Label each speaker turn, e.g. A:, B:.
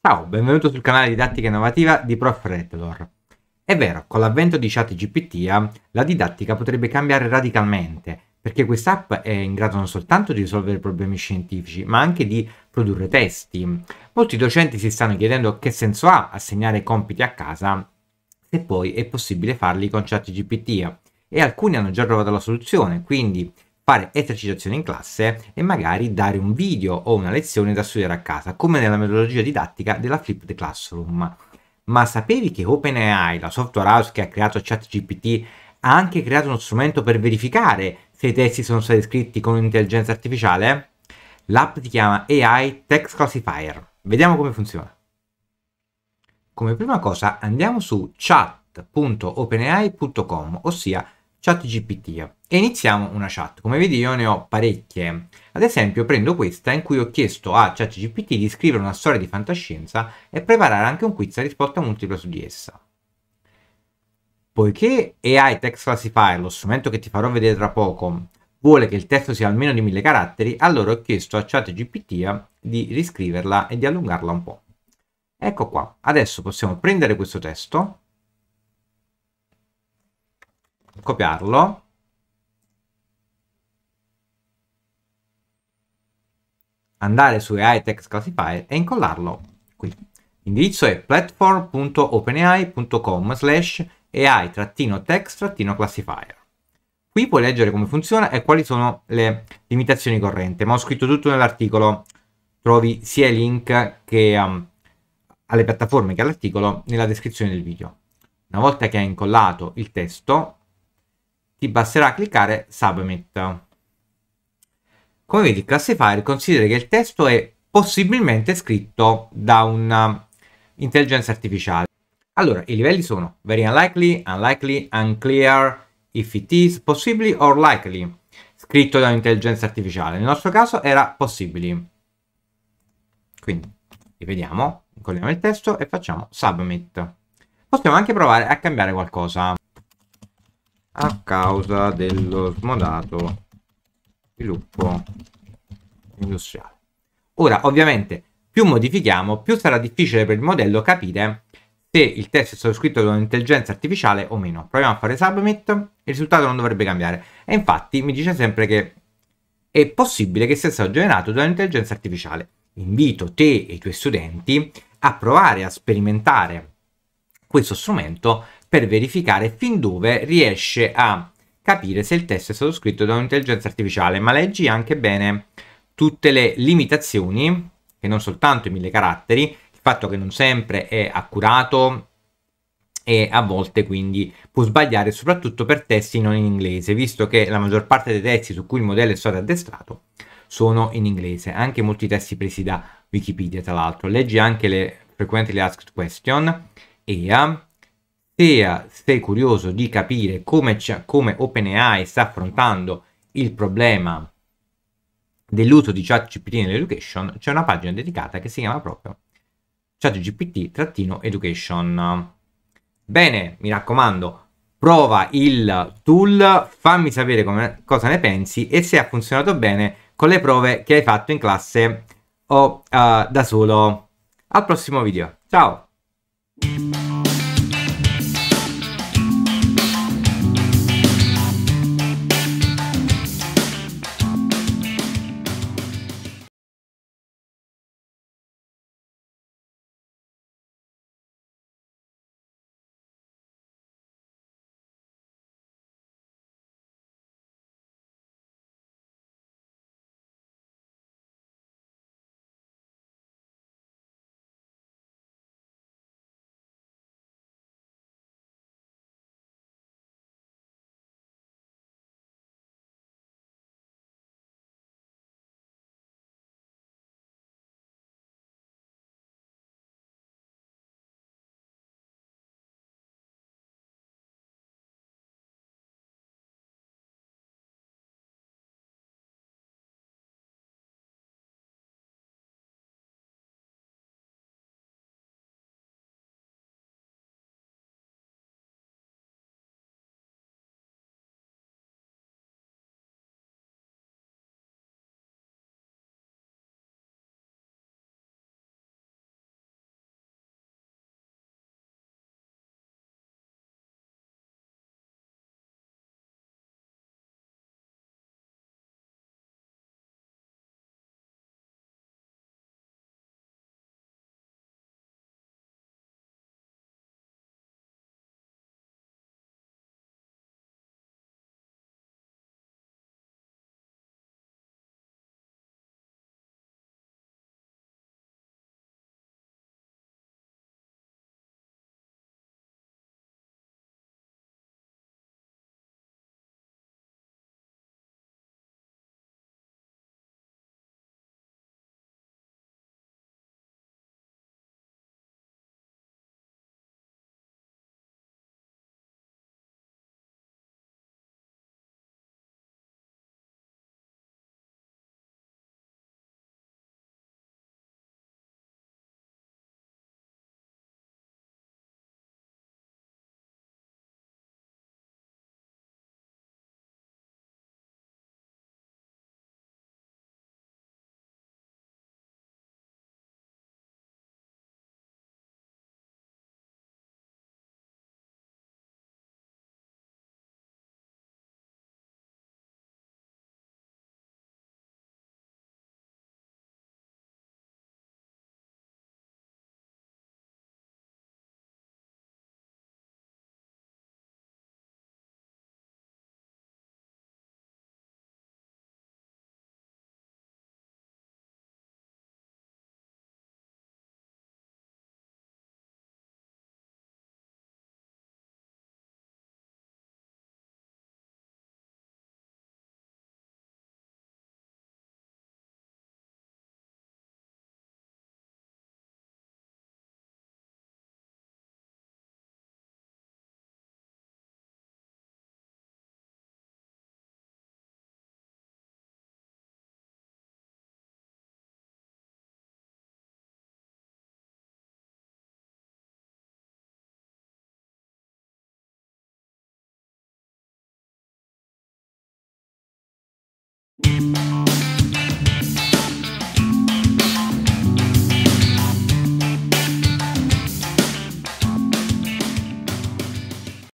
A: Ciao, benvenuto sul canale Didattica Innovativa di Prof. Rettlor. È vero, con l'avvento di ChatGPT eh, la didattica potrebbe cambiare radicalmente, perché quest'app è in grado non soltanto di risolvere problemi scientifici, ma anche di produrre testi. Molti docenti si stanno chiedendo che senso ha assegnare compiti a casa se poi è possibile farli con ChatGPT eh, e alcuni hanno già trovato la soluzione, quindi fare esercitazione in classe e magari dare un video o una lezione da studiare a casa, come nella metodologia didattica della Flipped Classroom. Ma sapevi che OpenAI, la software house che ha creato ChatGPT, ha anche creato uno strumento per verificare se i testi sono stati scritti con intelligenza artificiale? L'app si chiama AI Text Classifier. Vediamo come funziona. Come prima cosa andiamo su chat.openai.com, ossia ChatGPT e iniziamo una chat. Come vedi io ne ho parecchie. Ad esempio prendo questa in cui ho chiesto a ChatGPT di scrivere una storia di fantascienza e preparare anche un quiz a risposta multipla su di essa. Poiché AI Text Classifier, lo strumento che ti farò vedere tra poco, vuole che il testo sia almeno di mille caratteri, allora ho chiesto a ChatGPT eh, di riscriverla e di allungarla un po'. Ecco qua, adesso possiamo prendere questo testo, copiarlo. Andare su AI Text Classifier e incollarlo qui. L'indirizzo è platform.openai.com slash ai-text-classifier. Qui puoi leggere come funziona e quali sono le limitazioni corrente ma ho scritto tutto nell'articolo. Trovi sia i link che um, alle piattaforme che all'articolo nella descrizione del video. Una volta che hai incollato il testo, ti basterà cliccare Submit. Come vedi, Classifier considera che il testo è possibilmente scritto da un'intelligenza um, artificiale. Allora, i livelli sono very unlikely, unlikely, unclear, if it is, possibly or likely, scritto da un'intelligenza artificiale. Nel nostro caso era possibili. Quindi, rivediamo, incolliamo il testo e facciamo submit. Possiamo anche provare a cambiare qualcosa a causa dello smodato sviluppo industriale. Ora, ovviamente, più modifichiamo, più sarà difficile per il modello capire se il test è stato scritto da un'intelligenza artificiale o meno. Proviamo a fare submit, il risultato non dovrebbe cambiare. E infatti mi dice sempre che è possibile che sia stato generato da un'intelligenza artificiale. Invito te e i tuoi studenti a provare a sperimentare questo strumento per verificare fin dove riesce a capire se il testo è stato scritto da un'intelligenza artificiale, ma leggi anche bene tutte le limitazioni, e non soltanto i mille caratteri, il fatto che non sempre è accurato e a volte quindi può sbagliare, soprattutto per testi non in inglese, visto che la maggior parte dei testi su cui il modello è stato addestrato sono in inglese, anche molti testi presi da Wikipedia tra l'altro. Leggi anche le frequently asked question, EA, sia, sei curioso di capire come, come OpenAI sta affrontando il problema dell'uso di ChatGPT nell'education, c'è una pagina dedicata che si chiama proprio ChatGPT-education. Bene, mi raccomando, prova il tool, fammi sapere come, cosa ne pensi e se ha funzionato bene con le prove che hai fatto in classe o uh, da solo. Al prossimo video, ciao! Thank you.